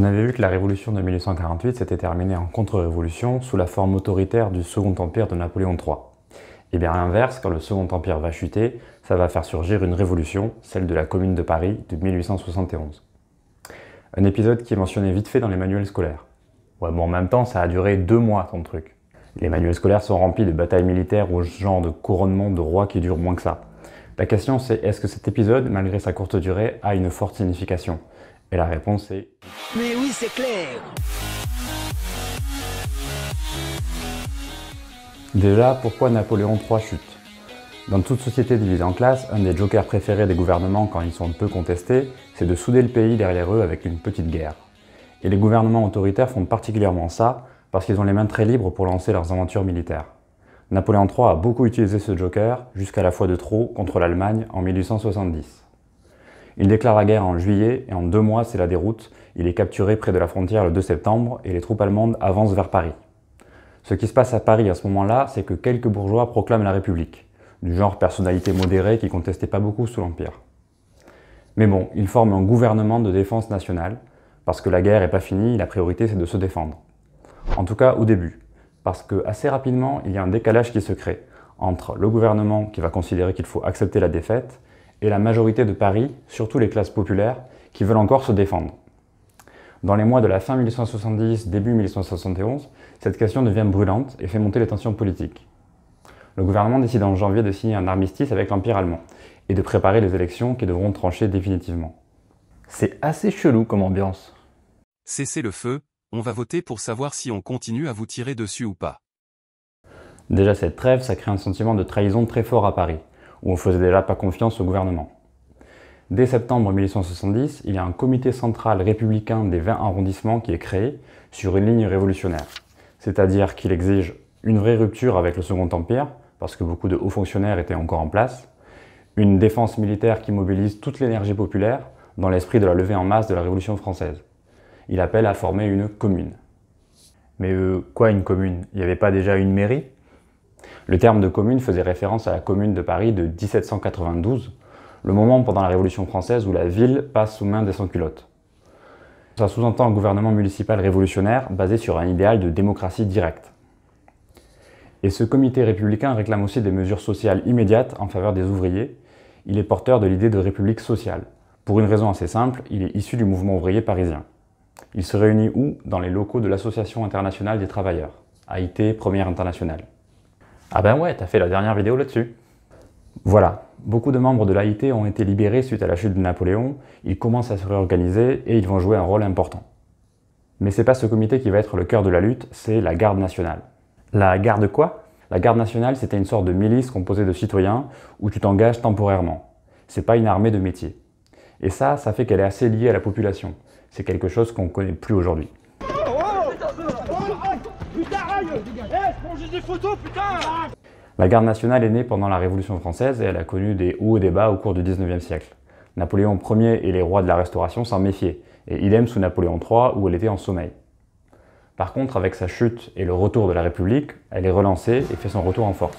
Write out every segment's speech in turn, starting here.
On avait vu que la révolution de 1848 s'était terminée en contre-révolution sous la forme autoritaire du Second Empire de Napoléon III. Et eh bien à l'inverse, quand le Second Empire va chuter, ça va faire surgir une révolution, celle de la Commune de Paris de 1871. Un épisode qui est mentionné vite fait dans les manuels scolaires. Ouais, bon, en même temps, ça a duré deux mois, ton truc. Les manuels scolaires sont remplis de batailles militaires ou genre de couronnement de rois qui durent moins que ça. La question c'est est-ce que cet épisode, malgré sa courte durée, a une forte signification et la réponse est... Mais oui, c'est clair Déjà, pourquoi Napoléon III chute Dans toute société divisée en classes, un des jokers préférés des gouvernements quand ils sont peu contestés, c'est de souder le pays derrière eux avec une petite guerre. Et les gouvernements autoritaires font particulièrement ça, parce qu'ils ont les mains très libres pour lancer leurs aventures militaires. Napoléon III a beaucoup utilisé ce joker, jusqu'à la fois de trop contre l'Allemagne en 1870. Il déclare la guerre en juillet et en deux mois, c'est la déroute. Il est capturé près de la frontière le 2 septembre et les troupes allemandes avancent vers Paris. Ce qui se passe à Paris à ce moment-là, c'est que quelques bourgeois proclament la République, du genre personnalité modérée qui contestait pas beaucoup sous l'Empire. Mais bon, ils forment un gouvernement de défense nationale, parce que la guerre n'est pas finie, la priorité c'est de se défendre. En tout cas au début, parce que assez rapidement, il y a un décalage qui se crée entre le gouvernement qui va considérer qu'il faut accepter la défaite et la majorité de Paris, surtout les classes populaires, qui veulent encore se défendre. Dans les mois de la fin 1870, début 1971, cette question devient brûlante et fait monter les tensions politiques. Le gouvernement décide en janvier de signer un armistice avec l'Empire allemand et de préparer les élections qui devront trancher définitivement. C'est assez chelou comme ambiance. Cessez le feu, on va voter pour savoir si on continue à vous tirer dessus ou pas. Déjà cette trêve, ça crée un sentiment de trahison très fort à Paris où on faisait déjà pas confiance au gouvernement. Dès septembre 1870, il y a un comité central républicain des 20 arrondissements qui est créé sur une ligne révolutionnaire, c'est-à-dire qu'il exige une vraie rupture avec le Second Empire, parce que beaucoup de hauts fonctionnaires étaient encore en place, une défense militaire qui mobilise toute l'énergie populaire dans l'esprit de la levée en masse de la Révolution française. Il appelle à former une commune. Mais euh, quoi une commune Il n'y avait pas déjà une mairie le terme de commune faisait référence à la commune de Paris de 1792, le moment pendant la Révolution française où la ville passe sous main des sans-culottes. Ça sous-entend un gouvernement municipal révolutionnaire basé sur un idéal de démocratie directe. Et ce comité républicain réclame aussi des mesures sociales immédiates en faveur des ouvriers. Il est porteur de l'idée de république sociale. Pour une raison assez simple, il est issu du mouvement ouvrier parisien. Il se réunit où Dans les locaux de l'Association internationale des travailleurs, AIT Première Internationale. Ah ben ouais, t'as fait la dernière vidéo là-dessus. Voilà, beaucoup de membres de l'AIT ont été libérés suite à la chute de Napoléon, ils commencent à se réorganiser et ils vont jouer un rôle important. Mais c'est pas ce comité qui va être le cœur de la lutte, c'est la garde nationale. La garde quoi La garde nationale, c'était une sorte de milice composée de citoyens où tu t'engages temporairement. C'est pas une armée de métier. Et ça, ça fait qu'elle est assez liée à la population. C'est quelque chose qu'on connaît plus aujourd'hui. La garde nationale est née pendant la Révolution française et elle a connu des hauts et des bas au cours du 19e siècle. Napoléon Ier et les rois de la Restauration s'en méfiaient, et idem sous Napoléon III où elle était en sommeil. Par contre, avec sa chute et le retour de la République, elle est relancée et fait son retour en force.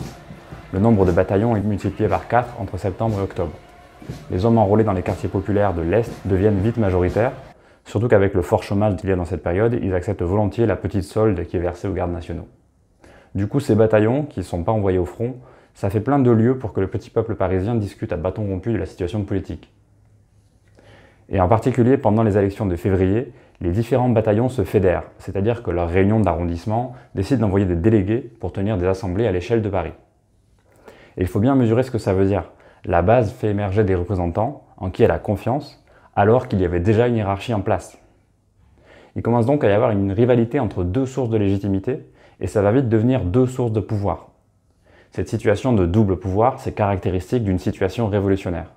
Le nombre de bataillons est multiplié par 4 entre septembre et octobre. Les hommes enrôlés dans les quartiers populaires de l'Est deviennent vite majoritaires, surtout qu'avec le fort chômage qu'il y a dans cette période, ils acceptent volontiers la petite solde qui est versée aux gardes nationaux. Du coup, ces bataillons, qui ne sont pas envoyés au front, ça fait plein de lieux pour que le petit peuple parisien discute à bâton rompu de la situation politique. Et en particulier, pendant les élections de février, les différents bataillons se fédèrent, c'est-à-dire que leurs réunions d'arrondissement décident d'envoyer des délégués pour tenir des assemblées à l'échelle de Paris. Et il faut bien mesurer ce que ça veut dire. La base fait émerger des représentants en qui elle a confiance, alors qu'il y avait déjà une hiérarchie en place. Il commence donc à y avoir une rivalité entre deux sources de légitimité, et ça va vite devenir deux sources de pouvoir. Cette situation de double pouvoir, c'est caractéristique d'une situation révolutionnaire.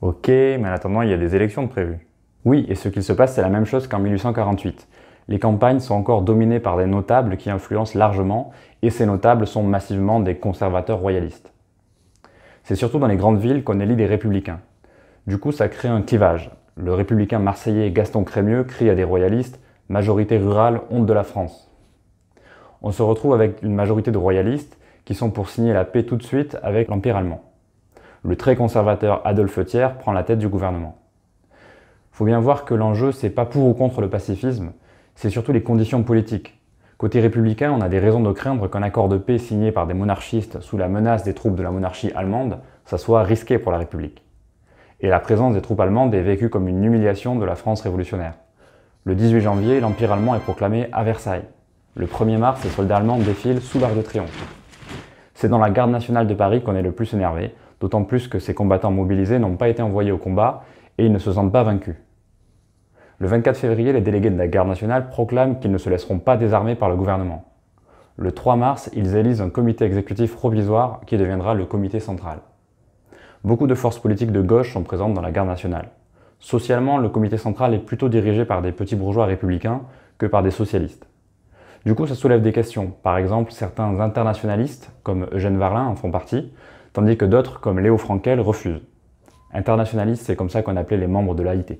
Ok, mais en attendant, il y a des élections prévues. Oui, et ce qu'il se passe, c'est la même chose qu'en 1848. Les campagnes sont encore dominées par des notables qui influencent largement, et ces notables sont massivement des conservateurs royalistes. C'est surtout dans les grandes villes qu'on élit des républicains. Du coup, ça crée un clivage. Le républicain marseillais Gaston Crémieux crie à des royalistes Majorité rurale, honte de la France on se retrouve avec une majorité de royalistes qui sont pour signer la paix tout de suite avec l'Empire allemand. Le très conservateur Adolphe Thiers prend la tête du gouvernement. Faut bien voir que l'enjeu, c'est pas pour ou contre le pacifisme, c'est surtout les conditions politiques. Côté républicain, on a des raisons de craindre qu'un accord de paix signé par des monarchistes sous la menace des troupes de la monarchie allemande, ça soit risqué pour la République. Et la présence des troupes allemandes est vécue comme une humiliation de la France révolutionnaire. Le 18 janvier, l'Empire allemand est proclamé à Versailles. Le 1er mars, les soldats allemands défilent sous l'Arc de Triomphe. C'est dans la garde nationale de Paris qu'on est le plus énervé, d'autant plus que ces combattants mobilisés n'ont pas été envoyés au combat et ils ne se sentent pas vaincus. Le 24 février, les délégués de la garde nationale proclament qu'ils ne se laisseront pas désarmer par le gouvernement. Le 3 mars, ils élisent un comité exécutif provisoire qui deviendra le comité central. Beaucoup de forces politiques de gauche sont présentes dans la garde nationale. Socialement, le comité central est plutôt dirigé par des petits bourgeois républicains que par des socialistes. Du coup, ça soulève des questions. Par exemple, certains internationalistes, comme Eugène Varlin, en font partie, tandis que d'autres, comme Léo Frankel, refusent. Internationalistes, c'est comme ça qu'on appelait les membres de l'AIT.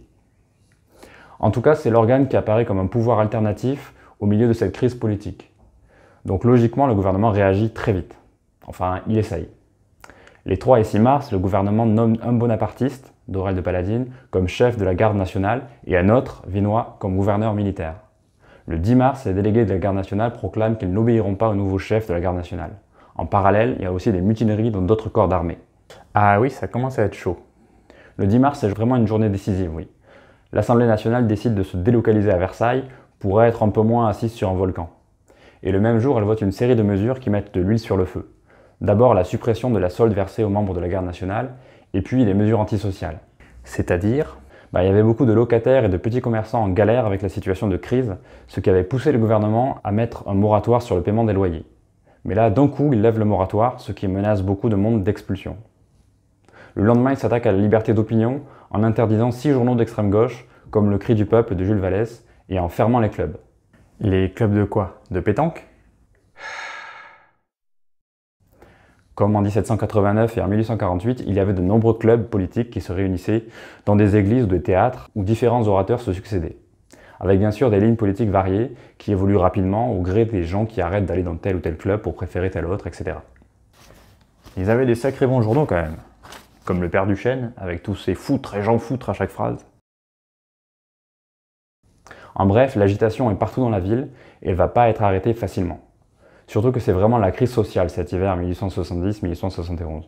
En tout cas, c'est l'organe qui apparaît comme un pouvoir alternatif au milieu de cette crise politique. Donc logiquement, le gouvernement réagit très vite. Enfin, il essaye. Les 3 et 6 mars, le gouvernement nomme un bonapartiste, Dorel de Paladine, comme chef de la garde nationale et un autre, Vinois, comme gouverneur militaire. Le 10 mars, les délégués de la garde nationale proclament qu'ils n'obéiront pas au nouveau chef de la garde nationale. En parallèle, il y a aussi des mutineries dans d'autres corps d'armée. Ah oui, ça commence à être chaud. Le 10 mars, c'est vraiment une journée décisive, oui. L'Assemblée nationale décide de se délocaliser à Versailles pour être un peu moins assise sur un volcan. Et le même jour, elle vote une série de mesures qui mettent de l'huile sur le feu. D'abord la suppression de la solde versée aux membres de la garde nationale, et puis les mesures antisociales. C'est-à-dire bah, il y avait beaucoup de locataires et de petits commerçants en galère avec la situation de crise, ce qui avait poussé le gouvernement à mettre un moratoire sur le paiement des loyers. Mais là, d'un coup, il lève le moratoire, ce qui menace beaucoup de monde d'expulsion. Le lendemain, il s'attaque à la liberté d'opinion en interdisant six journaux d'extrême gauche, comme Le Cri du Peuple de Jules Vallès, et en fermant les clubs. Les clubs de quoi De pétanque Comme en 1789 et en 1848, il y avait de nombreux clubs politiques qui se réunissaient dans des églises ou des théâtres où différents orateurs se succédaient. Avec bien sûr des lignes politiques variées qui évoluent rapidement au gré des gens qui arrêtent d'aller dans tel ou tel club pour préférer tel autre, etc. Ils avaient des sacrés bons journaux quand même. Comme le père Duchesne, avec tous ses foutres et gens foutres à chaque phrase. En bref, l'agitation est partout dans la ville et elle va pas être arrêtée facilement. Surtout que c'est vraiment la crise sociale cet hiver 1870-1871.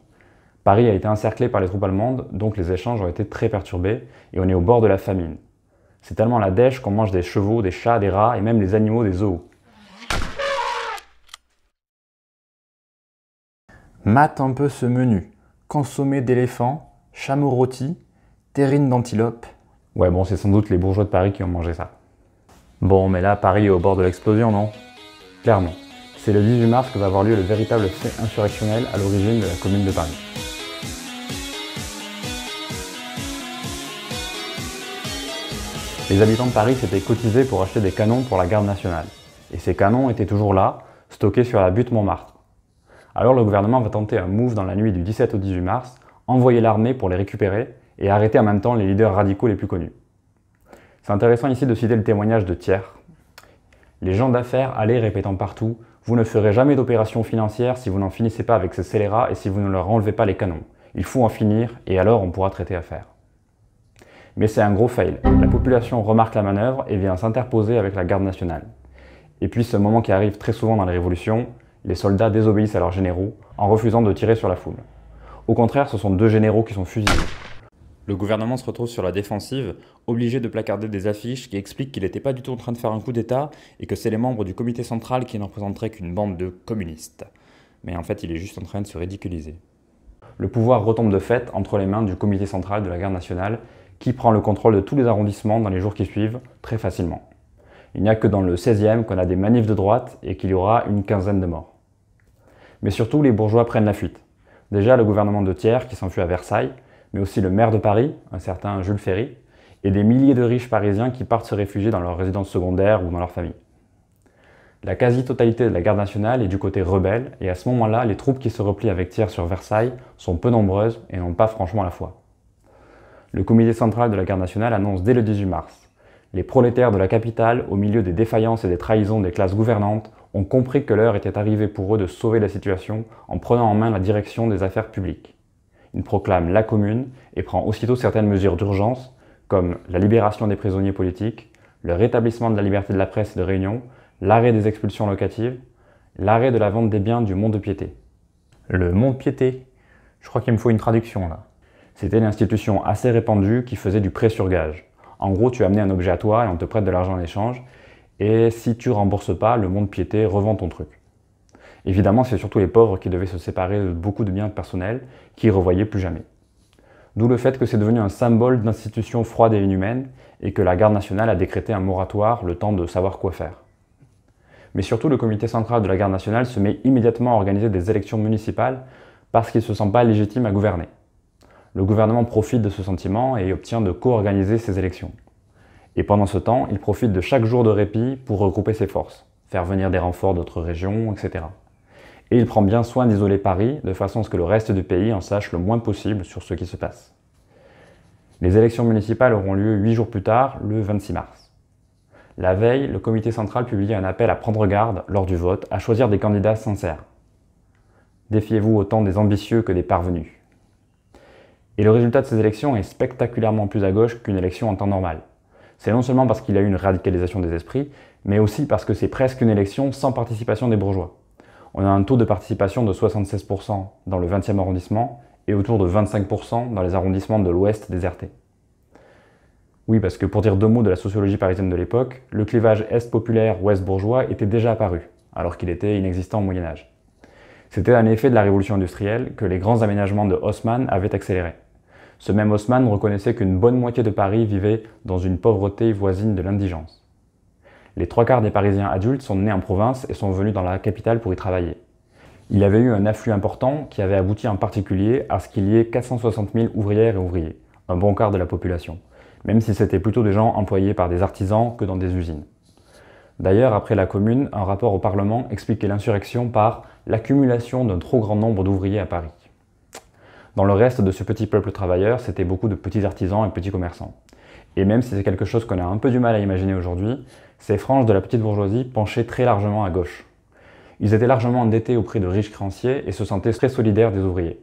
Paris a été encerclé par les troupes allemandes, donc les échanges ont été très perturbés et on est au bord de la famine. C'est tellement la dèche qu'on mange des chevaux, des chats, des rats et même les animaux des zoos. Mate un peu ce menu. Consommé d'éléphants, chameaux rôti, terrine d'antilope. Ouais, bon, c'est sans doute les bourgeois de Paris qui ont mangé ça. Bon, mais là, Paris est au bord de l'explosion, non Clairement. C'est le 18 mars que va avoir lieu le véritable fait insurrectionnel à l'origine de la Commune de Paris. Les habitants de Paris s'étaient cotisés pour acheter des canons pour la garde nationale. Et ces canons étaient toujours là, stockés sur la butte Montmartre. Alors le gouvernement va tenter un move dans la nuit du 17 au 18 mars, envoyer l'armée pour les récupérer et arrêter en même temps les leaders radicaux les plus connus. C'est intéressant ici de citer le témoignage de Thiers. Les gens d'affaires allaient répétant partout vous ne ferez jamais d'opération financière si vous n'en finissez pas avec ces scélérats et si vous ne leur enlevez pas les canons. Il faut en finir et alors on pourra traiter affaire. Mais c'est un gros fail. La population remarque la manœuvre et vient s'interposer avec la garde nationale. Et puis ce moment qui arrive très souvent dans les révolutions, les soldats désobéissent à leurs généraux en refusant de tirer sur la foule. Au contraire, ce sont deux généraux qui sont fusillés le gouvernement se retrouve sur la défensive, obligé de placarder des affiches qui expliquent qu'il n'était pas du tout en train de faire un coup d'État et que c'est les membres du comité central qui ne représenteraient qu'une bande de communistes. Mais en fait, il est juste en train de se ridiculiser. Le pouvoir retombe de fait entre les mains du comité central de la guerre nationale, qui prend le contrôle de tous les arrondissements dans les jours qui suivent, très facilement. Il n'y a que dans le 16e qu'on a des manifs de droite et qu'il y aura une quinzaine de morts. Mais surtout, les bourgeois prennent la fuite. Déjà, le gouvernement de Thiers, qui s'enfuit à Versailles, mais aussi le maire de Paris, un certain Jules Ferry, et des milliers de riches parisiens qui partent se réfugier dans leurs résidences secondaires ou dans leur famille. La quasi-totalité de la garde nationale est du côté rebelle, et à ce moment-là, les troupes qui se replient avec tir sur Versailles sont peu nombreuses et n'ont pas franchement la foi. Le comité central de la garde nationale annonce dès le 18 mars Les prolétaires de la capitale, au milieu des défaillances et des trahisons des classes gouvernantes, ont compris que l'heure était arrivée pour eux de sauver la situation en prenant en main la direction des affaires publiques il proclame la commune et prend aussitôt certaines mesures d'urgence, comme la libération des prisonniers politiques, le rétablissement de la liberté de la presse et de réunion, l'arrêt des expulsions locatives, l'arrêt de la vente des biens du monde de Piété. Le Mont Piété Je crois qu'il me faut une traduction là. C'était l'institution assez répandue qui faisait du prêt sur gage. En gros, tu amenais un objet à toi et on te prête de l'argent en échange, et si tu rembourses pas, le monde de Piété revend ton truc. Évidemment, c'est surtout les pauvres qui devaient se séparer de beaucoup de biens personnels qu'ils revoyaient plus jamais. D'où le fait que c'est devenu un symbole d'institutions froides et inhumaines et que la garde nationale a décrété un moratoire le temps de savoir quoi faire. Mais surtout, le comité central de la garde nationale se met immédiatement à organiser des élections municipales parce qu'il ne se sent pas légitime à gouverner. Le gouvernement profite de ce sentiment et obtient de co-organiser ces élections. Et pendant ce temps, il profite de chaque jour de répit pour regrouper ses forces, faire venir des renforts d'autres régions, etc et il prend bien soin d'isoler Paris de façon à ce que le reste du pays en sache le moins possible sur ce qui se passe. Les élections municipales auront lieu huit jours plus tard, le 26 mars. La veille, le comité central publie un appel à prendre garde, lors du vote, à choisir des candidats sincères. Défiez-vous autant des ambitieux que des parvenus. Et le résultat de ces élections est spectaculairement plus à gauche qu'une élection en temps normal. C'est non seulement parce qu'il y a eu une radicalisation des esprits, mais aussi parce que c'est presque une élection sans participation des bourgeois on a un taux de participation de 76% dans le 20e arrondissement et autour de 25% dans les arrondissements de l'ouest désertés. Oui, parce que pour dire deux mots de la sociologie parisienne de l'époque, le clivage est populaire-ouest bourgeois était déjà apparu, alors qu'il était inexistant au Moyen Âge. C'était un effet de la révolution industrielle que les grands aménagements de Haussmann avaient accéléré. Ce même Haussmann reconnaissait qu'une bonne moitié de Paris vivait dans une pauvreté voisine de l'indigence. Les trois quarts des Parisiens adultes sont nés en province et sont venus dans la capitale pour y travailler. Il y avait eu un afflux important qui avait abouti en particulier à ce qu'il y ait 460 000 ouvrières et ouvriers, un bon quart de la population, même si c'était plutôt des gens employés par des artisans que dans des usines. D'ailleurs, après la Commune, un rapport au Parlement expliquait l'insurrection par l'accumulation d'un trop grand nombre d'ouvriers à Paris. Dans le reste de ce petit peuple travailleur, c'était beaucoup de petits artisans et petits commerçants. Et même si c'est quelque chose qu'on a un peu du mal à imaginer aujourd'hui, ces franges de la petite bourgeoisie penchaient très largement à gauche. Ils étaient largement endettés auprès de riches créanciers et se sentaient très solidaires des ouvriers.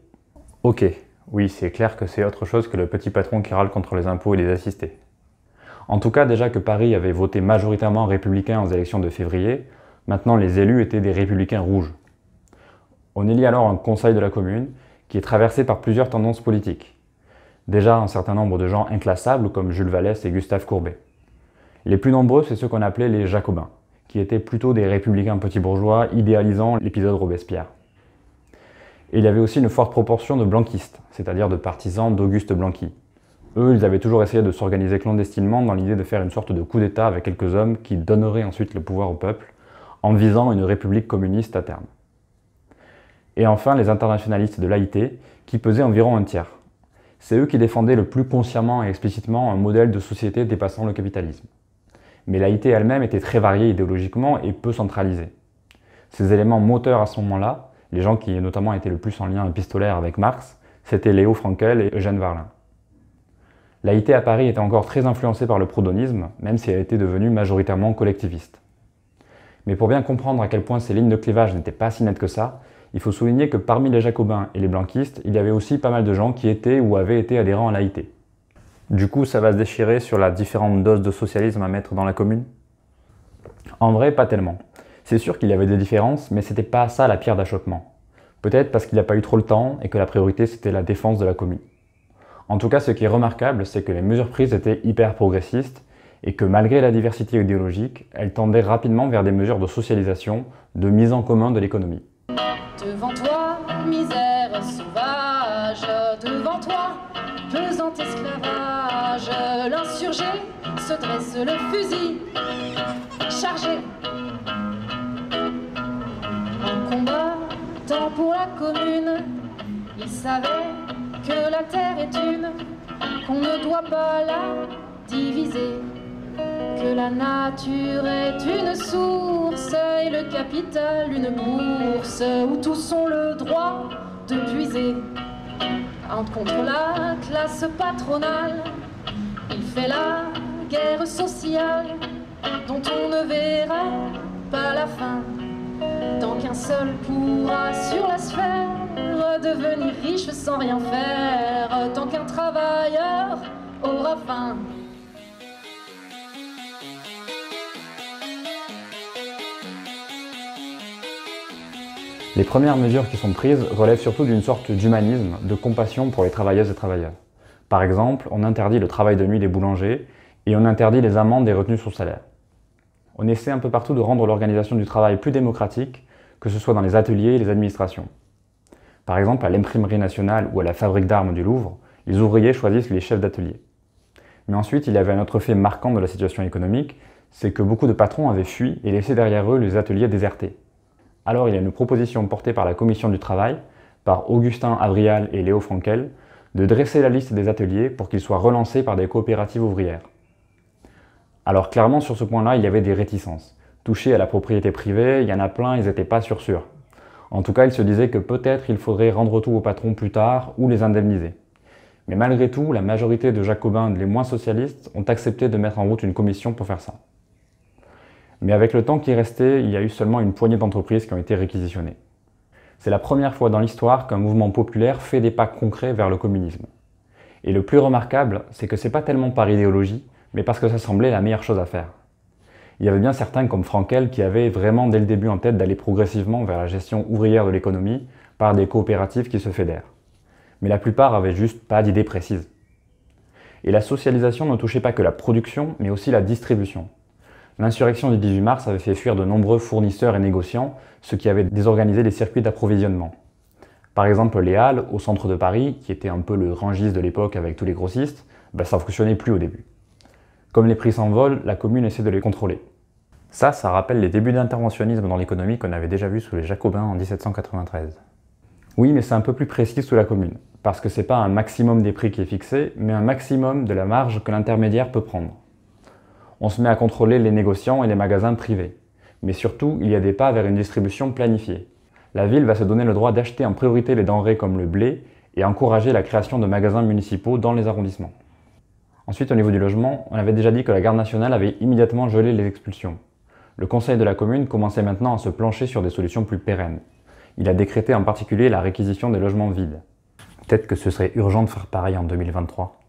Ok, oui, c'est clair que c'est autre chose que le petit patron qui râle contre les impôts et les assistés. En tout cas, déjà que Paris avait voté majoritairement républicain aux élections de février, maintenant les élus étaient des républicains rouges. On élit alors un conseil de la commune qui est traversé par plusieurs tendances politiques déjà un certain nombre de gens inclassables comme Jules Vallès et Gustave Courbet. Les plus nombreux, c'est ceux qu'on appelait les Jacobins, qui étaient plutôt des républicains petits bourgeois idéalisant l'épisode Robespierre. Et il y avait aussi une forte proportion de blanquistes, c'est-à-dire de partisans d'Auguste Blanqui. Eux, ils avaient toujours essayé de s'organiser clandestinement dans l'idée de faire une sorte de coup d'État avec quelques hommes qui donneraient ensuite le pouvoir au peuple, en visant une république communiste à terme. Et enfin, les internationalistes de l'AIT, qui pesaient environ un tiers, c'est eux qui défendaient le plus consciemment et explicitement un modèle de société dépassant le capitalisme. Mais l'AIT elle-même était très variée idéologiquement et peu centralisée. Ces éléments moteurs à ce moment-là, les gens qui notamment étaient le plus en lien épistolaire avec Marx, c'était Léo Frankel et Eugène Varlin. L'AIT à Paris était encore très influencée par le proudhonisme, même si elle était devenue majoritairement collectiviste. Mais pour bien comprendre à quel point ces lignes de clivage n'étaient pas si nettes que ça, il faut souligner que parmi les jacobins et les blanquistes, il y avait aussi pas mal de gens qui étaient ou avaient été adhérents à l'AIT. Du coup, ça va se déchirer sur la différente dose de socialisme à mettre dans la commune En vrai, pas tellement. C'est sûr qu'il y avait des différences, mais c'était pas ça la pierre d'achoppement. Peut-être parce qu'il n'y a pas eu trop le temps et que la priorité c'était la défense de la commune. En tout cas, ce qui est remarquable, c'est que les mesures prises étaient hyper progressistes et que malgré la diversité idéologique, elles tendaient rapidement vers des mesures de socialisation, de mise en commun de l'économie. Devant toi, misère sauvage, devant toi, pesant esclavage. L'insurgé se dresse le fusil, chargé. En tant pour la commune, il savait que la terre est une, qu'on ne doit pas la diviser que la nature est une source et le capital une bourse où tous ont le droit de puiser. En contre la classe patronale, il fait la guerre sociale dont on ne verra pas la fin. Tant qu'un seul pourra sur la sphère devenir riche sans rien faire, tant qu'un travailleur aura faim. Les premières mesures qui sont prises relèvent surtout d'une sorte d'humanisme, de compassion pour les travailleuses et travailleurs. Par exemple, on interdit le travail de nuit des boulangers et on interdit les amendes des retenues sur salaire. On essaie un peu partout de rendre l'organisation du travail plus démocratique, que ce soit dans les ateliers et les administrations. Par exemple, à l'imprimerie nationale ou à la fabrique d'armes du Louvre, les ouvriers choisissent les chefs d'atelier. Mais ensuite, il y avait un autre fait marquant de la situation économique, c'est que beaucoup de patrons avaient fui et laissé derrière eux les ateliers désertés. Alors il y a une proposition portée par la Commission du Travail, par Augustin Adrial et Léo Frankel, de dresser la liste des ateliers pour qu'ils soient relancés par des coopératives ouvrières. Alors clairement sur ce point-là, il y avait des réticences. Touchés à la propriété privée, il y en a plein, ils n'étaient pas sûrs sûrs. En tout cas, ils se disaient que peut-être il faudrait rendre tout aux patrons plus tard ou les indemniser. Mais malgré tout, la majorité de jacobins les moins socialistes ont accepté de mettre en route une commission pour faire ça. Mais avec le temps qui est resté, il y a eu seulement une poignée d'entreprises qui ont été réquisitionnées. C'est la première fois dans l'histoire qu'un mouvement populaire fait des pas concrets vers le communisme. Et le plus remarquable, c'est que c'est pas tellement par idéologie, mais parce que ça semblait la meilleure chose à faire. Il y avait bien certains comme Frankel qui avaient vraiment dès le début en tête d'aller progressivement vers la gestion ouvrière de l'économie par des coopératives qui se fédèrent. Mais la plupart avaient juste pas d'idées précises. Et la socialisation ne touchait pas que la production, mais aussi la distribution. L'insurrection du 18 mars avait fait fuir de nombreux fournisseurs et négociants, ce qui avait désorganisé les circuits d'approvisionnement. Par exemple, les Halles, au centre de Paris, qui était un peu le rangiste de l'époque avec tous les grossistes, bah, ça ne fonctionnait plus au début. Comme les prix s'envolent, la commune essaie de les contrôler. Ça, ça rappelle les débuts d'interventionnisme dans l'économie qu'on avait déjà vu sous les Jacobins en 1793. Oui, mais c'est un peu plus précis sous la commune, parce que c'est pas un maximum des prix qui est fixé, mais un maximum de la marge que l'intermédiaire peut prendre on se met à contrôler les négociants et les magasins privés. Mais surtout, il y a des pas vers une distribution planifiée. La ville va se donner le droit d'acheter en priorité les denrées comme le blé et encourager la création de magasins municipaux dans les arrondissements. Ensuite, au niveau du logement, on avait déjà dit que la garde nationale avait immédiatement gelé les expulsions. Le conseil de la commune commençait maintenant à se plancher sur des solutions plus pérennes. Il a décrété en particulier la réquisition des logements vides. Peut-être que ce serait urgent de faire pareil en 2023.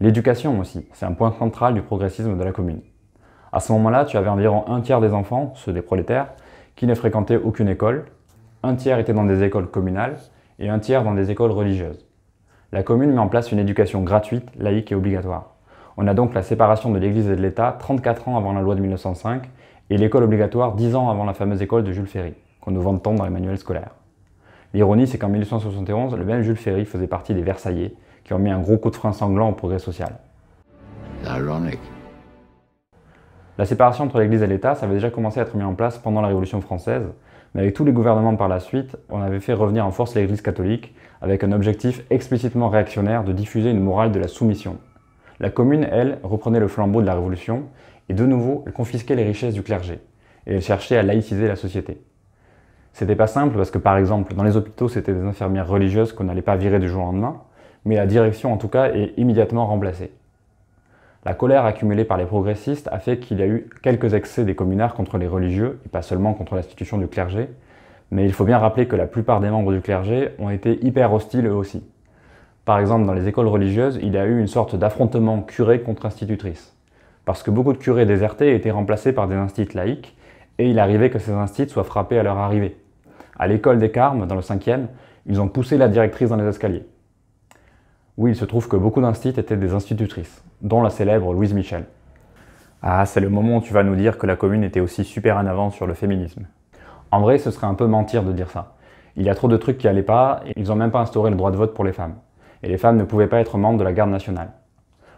L'éducation aussi, c'est un point central du progressisme de la commune. À ce moment-là, tu avais environ un tiers des enfants, ceux des prolétaires, qui ne fréquentaient aucune école, un tiers étaient dans des écoles communales et un tiers dans des écoles religieuses. La commune met en place une éducation gratuite, laïque et obligatoire. On a donc la séparation de l'Église et de l'État 34 ans avant la loi de 1905 et l'école obligatoire 10 ans avant la fameuse école de Jules Ferry, qu'on nous vante tant dans les manuels scolaires. L'ironie, c'est qu'en 1871, le même Jules Ferry faisait partie des Versaillais, qui ont mis un gros coup de frein sanglant au progrès social. La séparation entre l'Église et l'État, ça avait déjà commencé à être mis en place pendant la Révolution française, mais avec tous les gouvernements par la suite, on avait fait revenir en force l'Église catholique, avec un objectif explicitement réactionnaire de diffuser une morale de la soumission. La commune, elle, reprenait le flambeau de la Révolution, et de nouveau, elle confisquait les richesses du clergé, et elle cherchait à laïciser la société. C'était pas simple parce que, par exemple, dans les hôpitaux, c'était des infirmières religieuses qu'on n'allait pas virer du jour au lendemain, mais la direction en tout cas est immédiatement remplacée. La colère accumulée par les progressistes a fait qu'il y a eu quelques excès des communards contre les religieux, et pas seulement contre l'institution du clergé, mais il faut bien rappeler que la plupart des membres du clergé ont été hyper hostiles eux aussi. Par exemple, dans les écoles religieuses, il y a eu une sorte d'affrontement curé contre institutrice, parce que beaucoup de curés désertés étaient remplacés par des instituts laïques, et il arrivait que ces instituts soient frappés à leur arrivée. À l'école des Carmes, dans le 5e, ils ont poussé la directrice dans les escaliers. Oui, il se trouve que beaucoup d'instituts étaient des institutrices, dont la célèbre Louise Michel. Ah, c'est le moment où tu vas nous dire que la commune était aussi super en avant sur le féminisme. En vrai, ce serait un peu mentir de dire ça. Il y a trop de trucs qui allaient pas, et ils ont même pas instauré le droit de vote pour les femmes. Et les femmes ne pouvaient pas être membres de la garde nationale.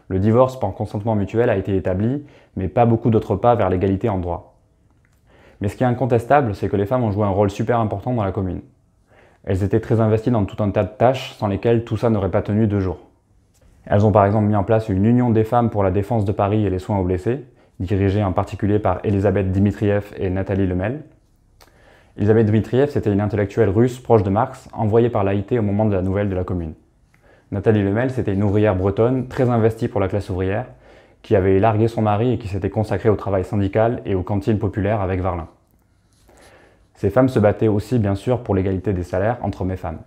Le divorce par consentement mutuel a été établi, mais pas beaucoup d'autres pas vers l'égalité en droit. Mais ce qui est incontestable, c'est que les femmes ont joué un rôle super important dans la commune. Elles étaient très investies dans tout un tas de tâches sans lesquelles tout ça n'aurait pas tenu deux jours. Elles ont par exemple mis en place une union des femmes pour la défense de Paris et les soins aux blessés, dirigée en particulier par Elisabeth Dimitriev et Nathalie Lemel. Elisabeth Dmitriev, c'était une intellectuelle russe proche de Marx, envoyée par l'AIT au moment de la nouvelle de la Commune. Nathalie Lemel, c'était une ouvrière bretonne très investie pour la classe ouvrière, qui avait largué son mari et qui s'était consacrée au travail syndical et aux cantines populaires avec Varlin. Ces femmes se battaient aussi bien sûr pour l'égalité des salaires entre hommes et femmes.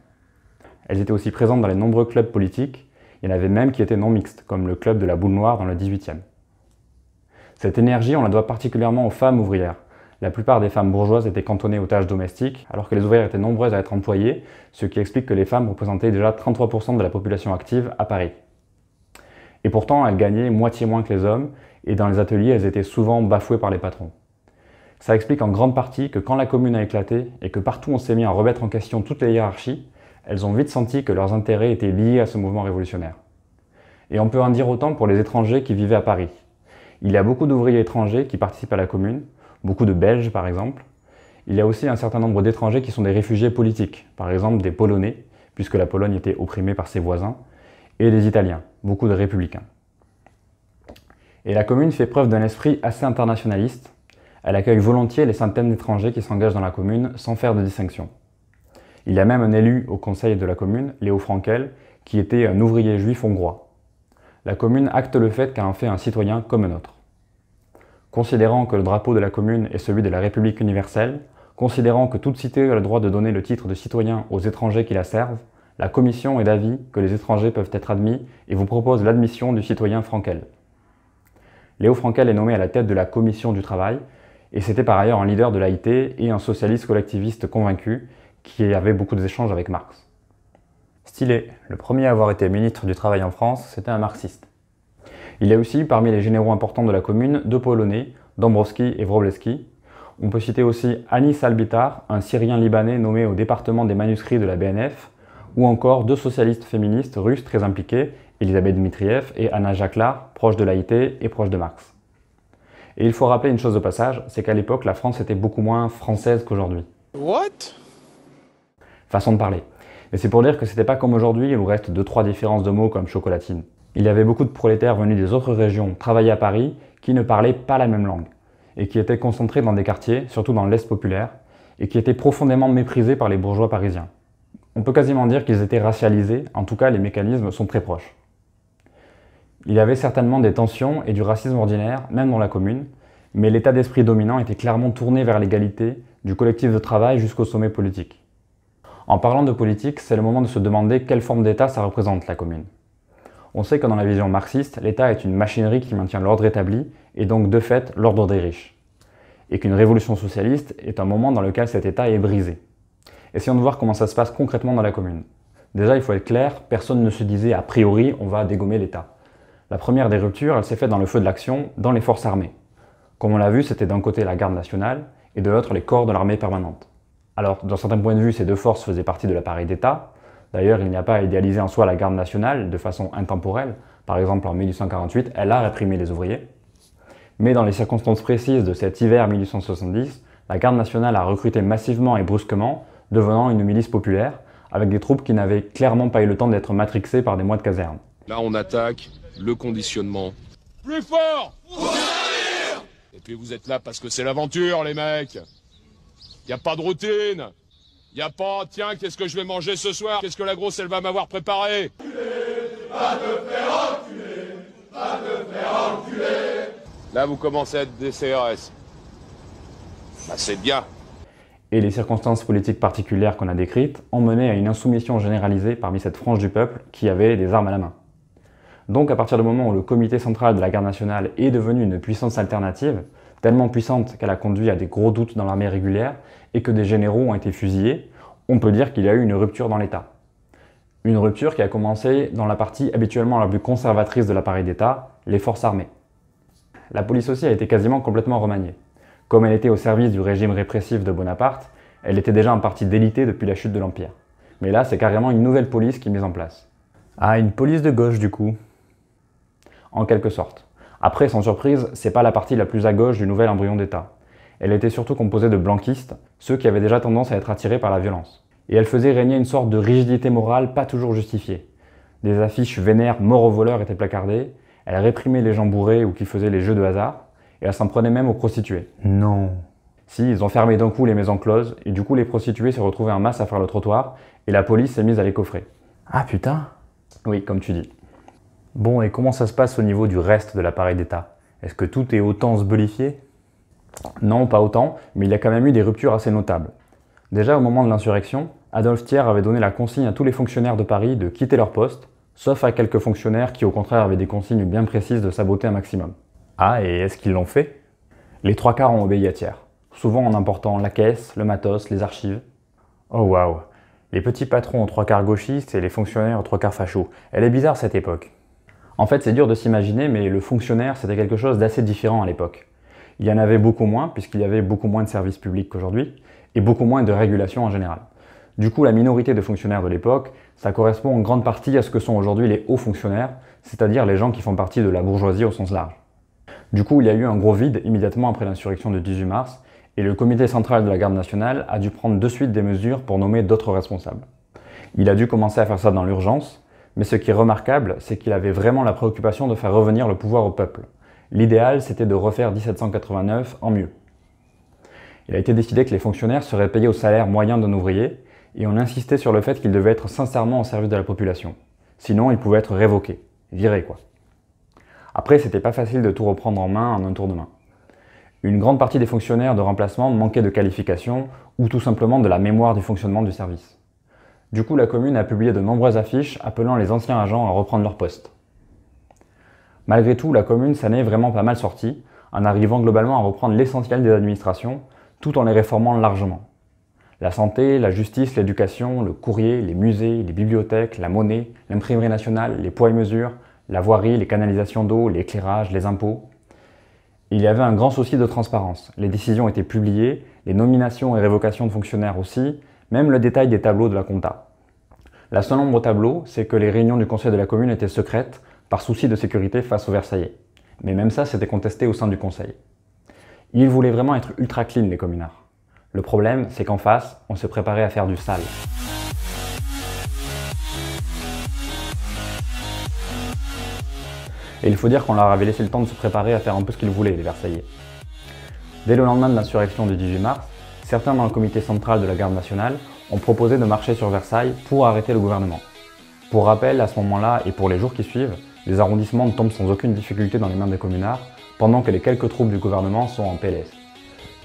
Elles étaient aussi présentes dans les nombreux clubs politiques, il y en avait même qui étaient non mixtes, comme le club de la boule noire dans le 18e. Cette énergie, on la doit particulièrement aux femmes ouvrières. La plupart des femmes bourgeoises étaient cantonnées aux tâches domestiques, alors que les ouvrières étaient nombreuses à être employées, ce qui explique que les femmes représentaient déjà 33% de la population active à Paris. Et pourtant, elles gagnaient moitié moins que les hommes, et dans les ateliers, elles étaient souvent bafouées par les patrons. Ça explique en grande partie que quand la commune a éclaté et que partout on s'est mis à remettre en question toutes les hiérarchies, elles ont vite senti que leurs intérêts étaient liés à ce mouvement révolutionnaire. Et on peut en dire autant pour les étrangers qui vivaient à Paris. Il y a beaucoup d'ouvriers étrangers qui participent à la commune, beaucoup de Belges par exemple. Il y a aussi un certain nombre d'étrangers qui sont des réfugiés politiques, par exemple des Polonais, puisque la Pologne était opprimée par ses voisins, et des Italiens, beaucoup de républicains. Et la commune fait preuve d'un esprit assez internationaliste, elle accueille volontiers les centaines d'étrangers qui s'engagent dans la commune sans faire de distinction. Il y a même un élu au conseil de la commune, Léo Frankel, qui était un ouvrier juif hongrois. La commune acte le fait qu'elle en fait un citoyen comme un autre. Considérant que le drapeau de la commune est celui de la République universelle, considérant que toute cité a le droit de donner le titre de citoyen aux étrangers qui la servent, la commission est d'avis que les étrangers peuvent être admis et vous propose l'admission du citoyen Frankel. Léo Frankel est nommé à la tête de la commission du travail, et c'était par ailleurs un leader de l'AIT et un socialiste collectiviste convaincu qui avait beaucoup d'échanges avec Marx. Stilé, le premier à avoir été ministre du Travail en France, c'était un marxiste. Il y a aussi, parmi les généraux importants de la commune, deux Polonais, Dombrowski et Wrobleski. On peut citer aussi Anis Albitar, un Syrien libanais nommé au département des manuscrits de la BNF, ou encore deux socialistes féministes russes très impliqués, Elisabeth Dmitriev et Anna Jaclar, proches de l'AIT et proches de Marx. Et il faut rappeler une chose au passage, c'est qu'à l'époque, la France était beaucoup moins française qu'aujourd'hui. What Façon de parler. Mais c'est pour dire que c'était pas comme aujourd'hui, il nous reste 2-3 différences de mots comme chocolatine. Il y avait beaucoup de prolétaires venus des autres régions travailler à Paris qui ne parlaient pas la même langue et qui étaient concentrés dans des quartiers, surtout dans l'Est populaire, et qui étaient profondément méprisés par les bourgeois parisiens. On peut quasiment dire qu'ils étaient racialisés, en tout cas les mécanismes sont très proches. Il y avait certainement des tensions et du racisme ordinaire, même dans la commune, mais l'état d'esprit dominant était clairement tourné vers l'égalité, du collectif de travail jusqu'au sommet politique. En parlant de politique, c'est le moment de se demander quelle forme d'État ça représente, la commune. On sait que dans la vision marxiste, l'État est une machinerie qui maintient l'ordre établi, et donc de fait l'ordre des riches. Et qu'une révolution socialiste est un moment dans lequel cet État est brisé. Essayons de voir comment ça se passe concrètement dans la commune. Déjà, il faut être clair, personne ne se disait a priori on va dégommer l'État. La première des ruptures, elle s'est faite dans le feu de l'action, dans les forces armées. Comme on l'a vu, c'était d'un côté la garde nationale et de l'autre les corps de l'armée permanente. Alors, d'un certain point de vue, ces deux forces faisaient partie de l'appareil d'État. D'ailleurs, il n'y a pas à idéaliser en soi la garde nationale de façon intemporelle. Par exemple, en 1848, elle a réprimé les ouvriers. Mais dans les circonstances précises de cet hiver 1870, la garde nationale a recruté massivement et brusquement, devenant une milice populaire, avec des troupes qui n'avaient clairement pas eu le temps d'être matrixées par des mois de caserne. Là, on attaque, le conditionnement. Plus fort Et puis vous êtes là parce que c'est l'aventure, les mecs Y a pas de routine Y a pas, tiens, qu'est-ce que je vais manger ce soir Qu'est-ce que la grosse, elle va m'avoir préparé Là, vous commencez à être des CRS. Bah, c'est bien et les circonstances politiques particulières qu'on a décrites ont mené à une insoumission généralisée parmi cette frange du peuple qui avait des armes à la main. Donc à partir du moment où le comité central de la garde nationale est devenu une puissance alternative, tellement puissante qu'elle a conduit à des gros doutes dans l'armée régulière et que des généraux ont été fusillés, on peut dire qu'il y a eu une rupture dans l'État. Une rupture qui a commencé dans la partie habituellement la plus conservatrice de l'appareil d'État, les forces armées. La police aussi a été quasiment complètement remaniée. Comme elle était au service du régime répressif de Bonaparte, elle était déjà en partie délitée depuis la chute de l'Empire. Mais là, c'est carrément une nouvelle police qui est mise en place. Ah, une police de gauche du coup, en quelque sorte. Après, sans surprise, c'est pas la partie la plus à gauche du nouvel embryon d'État. Elle était surtout composée de blanquistes, ceux qui avaient déjà tendance à être attirés par la violence. Et elle faisait régner une sorte de rigidité morale pas toujours justifiée. Des affiches vénères mort aux voleurs étaient placardées, elle réprimait les gens bourrés ou qui faisaient les jeux de hasard, et elle s'en prenait même aux prostituées. Non. Si, ils ont fermé d'un coup les maisons closes, et du coup les prostituées se retrouvaient en masse à faire le trottoir, et la police s'est mise à les coffrer. Ah putain Oui, comme tu dis. Bon, et comment ça se passe au niveau du reste de l'appareil d'État Est-ce que tout est autant bolifier Non, pas autant, mais il y a quand même eu des ruptures assez notables. Déjà au moment de l'insurrection, Adolphe Thiers avait donné la consigne à tous les fonctionnaires de Paris de quitter leur poste, sauf à quelques fonctionnaires qui au contraire avaient des consignes bien précises de saboter un maximum. Ah, et est-ce qu'ils l'ont fait Les trois quarts ont obéi à Thiers, souvent en important la caisse, le matos, les archives. Oh waouh Les petits patrons aux trois quarts gauchistes et les fonctionnaires aux trois quarts fachos. Elle est bizarre cette époque. En fait, c'est dur de s'imaginer, mais le fonctionnaire, c'était quelque chose d'assez différent à l'époque. Il y en avait beaucoup moins, puisqu'il y avait beaucoup moins de services publics qu'aujourd'hui, et beaucoup moins de régulation en général. Du coup, la minorité de fonctionnaires de l'époque, ça correspond en grande partie à ce que sont aujourd'hui les hauts fonctionnaires, c'est-à-dire les gens qui font partie de la bourgeoisie au sens large. Du coup, il y a eu un gros vide immédiatement après l'insurrection du 18 mars, et le comité central de la garde nationale a dû prendre de suite des mesures pour nommer d'autres responsables. Il a dû commencer à faire ça dans l'urgence, mais ce qui est remarquable, c'est qu'il avait vraiment la préoccupation de faire revenir le pouvoir au peuple. L'idéal, c'était de refaire 1789 en mieux. Il a été décidé que les fonctionnaires seraient payés au salaire moyen d'un ouvrier, et on insistait sur le fait qu'ils devaient être sincèrement au service de la population. Sinon, ils pouvaient être révoqués, virés quoi. Après, c'était pas facile de tout reprendre en main en un tour de main. Une grande partie des fonctionnaires de remplacement manquaient de qualification, ou tout simplement de la mémoire du fonctionnement du service. Du coup, la commune a publié de nombreuses affiches appelant les anciens agents à reprendre leur poste. Malgré tout, la commune s'en est vraiment pas mal sortie, en arrivant globalement à reprendre l'essentiel des administrations, tout en les réformant largement. La santé, la justice, l'éducation, le courrier, les musées, les bibliothèques, la monnaie, l'imprimerie nationale, les poids et mesures, la voirie, les canalisations d'eau, l'éclairage, les impôts. Il y avait un grand souci de transparence. Les décisions étaient publiées, les nominations et révocations de fonctionnaires aussi, même le détail des tableaux de la compta. La seule ombre au tableau, c'est que les réunions du conseil de la commune étaient secrètes par souci de sécurité face aux Versaillais. Mais même ça, c'était contesté au sein du conseil. Ils voulaient vraiment être ultra clean, les communards. Le problème, c'est qu'en face, on se préparait à faire du sale. Et il faut dire qu'on leur avait laissé le temps de se préparer à faire un peu ce qu'ils voulaient, les Versaillais. Dès le lendemain de l'insurrection du 18 mars, certains dans le comité central de la garde nationale ont proposé de marcher sur Versailles pour arrêter le gouvernement. Pour rappel, à ce moment-là et pour les jours qui suivent, les arrondissements ne tombent sans aucune difficulté dans les mains des communards, pendant que les quelques troupes du gouvernement sont en PLS.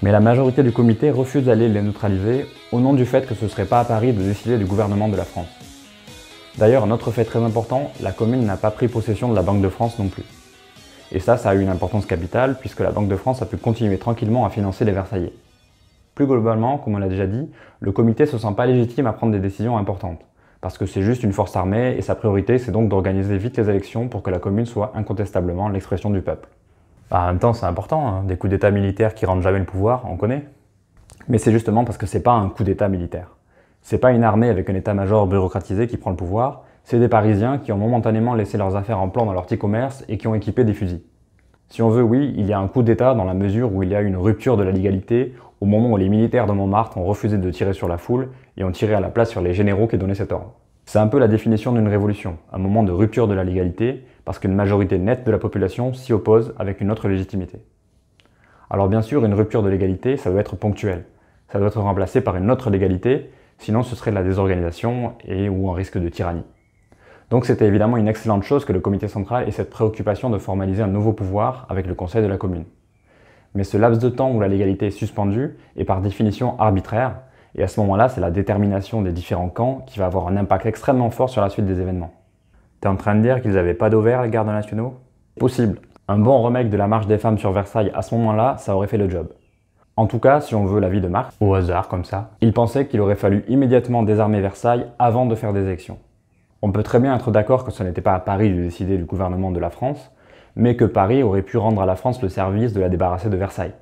Mais la majorité du comité refuse d'aller les neutraliser au nom du fait que ce serait pas à Paris de décider du gouvernement de la France. D'ailleurs, un autre fait très important, la commune n'a pas pris possession de la Banque de France non plus. Et ça, ça a eu une importance capitale puisque la Banque de France a pu continuer tranquillement à financer les Versaillais. Plus globalement, comme on l'a déjà dit, le comité se sent pas légitime à prendre des décisions importantes, parce que c'est juste une force armée et sa priorité c'est donc d'organiser vite les élections pour que la commune soit incontestablement l'expression du peuple. Bah, en même temps, c'est important, hein. des coups d'état militaires qui rendent jamais le pouvoir, on connaît. Mais c'est justement parce que c'est pas un coup d'état militaire. C'est pas une armée avec un état-major bureaucratisé qui prend le pouvoir, c'est des Parisiens qui ont momentanément laissé leurs affaires en plan dans leur petit commerce et qui ont équipé des fusils. Si on veut, oui, il y a un coup d'État dans la mesure où il y a une rupture de la légalité, au moment où les militaires de Montmartre ont refusé de tirer sur la foule et ont tiré à la place sur les généraux qui donnaient cet ordre. C'est un peu la définition d'une révolution, un moment de rupture de la légalité, parce qu'une majorité nette de la population s'y oppose avec une autre légitimité. Alors bien sûr, une rupture de l'égalité, ça doit être ponctuel. Ça doit être remplacé par une autre légalité, sinon ce serait de la désorganisation et ou un risque de tyrannie. Donc c'était évidemment une excellente chose que le comité central ait cette préoccupation de formaliser un nouveau pouvoir avec le Conseil de la Commune mais ce laps de temps où la légalité est suspendue est par définition arbitraire, et à ce moment-là, c'est la détermination des différents camps qui va avoir un impact extrêmement fort sur la suite des événements. T'es en train de dire qu'ils n'avaient pas d'ovaire, les gardes nationaux Possible. Un bon remède de la marche des femmes sur Versailles à ce moment-là, ça aurait fait le job. En tout cas, si on veut l'avis de Marx, au hasard comme ça, il pensait qu'il aurait fallu immédiatement désarmer Versailles avant de faire des élections. On peut très bien être d'accord que ce n'était pas à Paris de décider du gouvernement de la France, mais que Paris aurait pu rendre à la France le service de la débarrasser de Versailles.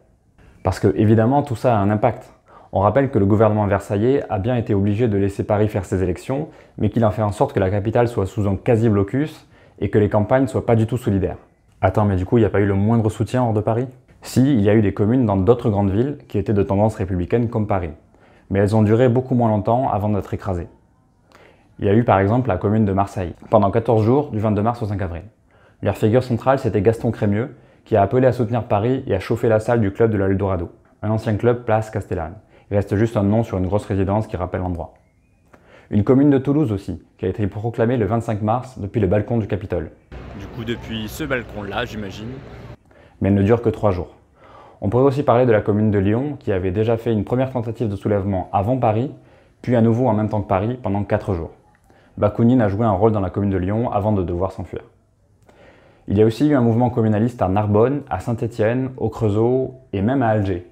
Parce que évidemment tout ça a un impact. On rappelle que le gouvernement versaillais a bien été obligé de laisser Paris faire ses élections, mais qu'il en fait en sorte que la capitale soit sous un quasi-blocus et que les campagnes soient pas du tout solidaires. Attends, mais du coup, il n'y a pas eu le moindre soutien hors de Paris Si, il y a eu des communes dans d'autres grandes villes qui étaient de tendance républicaine comme Paris. Mais elles ont duré beaucoup moins longtemps avant d'être écrasées. Il y a eu par exemple la commune de Marseille, pendant 14 jours, du 22 mars au 5 avril. Leur figure centrale, c'était Gaston Crémieux, qui a appelé à soutenir Paris et à chauffer la salle du club de la un ancien club place Castellane. Il reste juste un nom sur une grosse résidence qui rappelle l'endroit. Une commune de Toulouse aussi, qui a été proclamée le 25 mars depuis le balcon du Capitole. Du coup, depuis ce balcon-là, j'imagine. Mais elle ne dure que trois jours. On pourrait aussi parler de la commune de Lyon, qui avait déjà fait une première tentative de soulèvement avant Paris, puis à nouveau en même temps que Paris pendant quatre jours. Bakounine a joué un rôle dans la commune de Lyon avant de devoir s'enfuir. Il y a aussi eu un mouvement communaliste à Narbonne, à Saint-Étienne, au Creusot et même à Alger.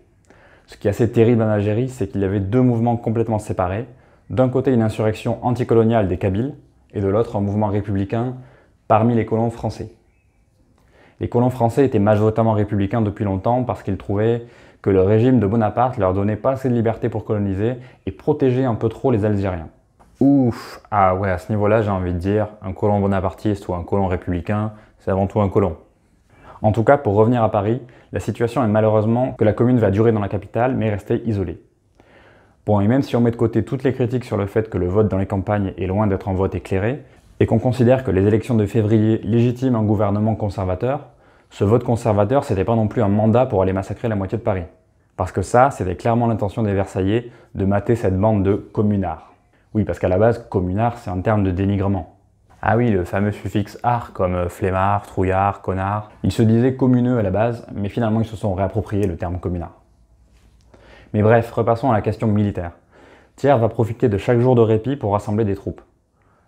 Ce qui est assez terrible en Algérie, c'est qu'il y avait deux mouvements complètement séparés. D'un côté, une insurrection anticoloniale des Kabyles, et de l'autre, un mouvement républicain parmi les colons français. Les colons français étaient majoritairement républicains depuis longtemps parce qu'ils trouvaient que le régime de Bonaparte leur donnait pas assez de liberté pour coloniser et protégeait un peu trop les Algériens. Ouf, ah ouais, à ce niveau-là, j'ai envie de dire, un colon bonapartiste ou un colon républicain, c'est avant tout un colon. En tout cas, pour revenir à Paris, la situation est malheureusement que la commune va durer dans la capitale, mais rester isolée. Bon, et même si on met de côté toutes les critiques sur le fait que le vote dans les campagnes est loin d'être un vote éclairé, et qu'on considère que les élections de février légitiment un gouvernement conservateur, ce vote conservateur, c'était pas non plus un mandat pour aller massacrer la moitié de Paris. Parce que ça, c'était clairement l'intention des Versaillais de mater cette bande de communards. Oui, parce qu'à la base, communard, c'est un terme de dénigrement. Ah oui, le fameux suffixe art comme euh, flemmard, trouillard, connard. Ils se disaient communeux à la base, mais finalement ils se sont réappropriés le terme communard. Mais bref, repassons à la question militaire. Thiers va profiter de chaque jour de répit pour rassembler des troupes.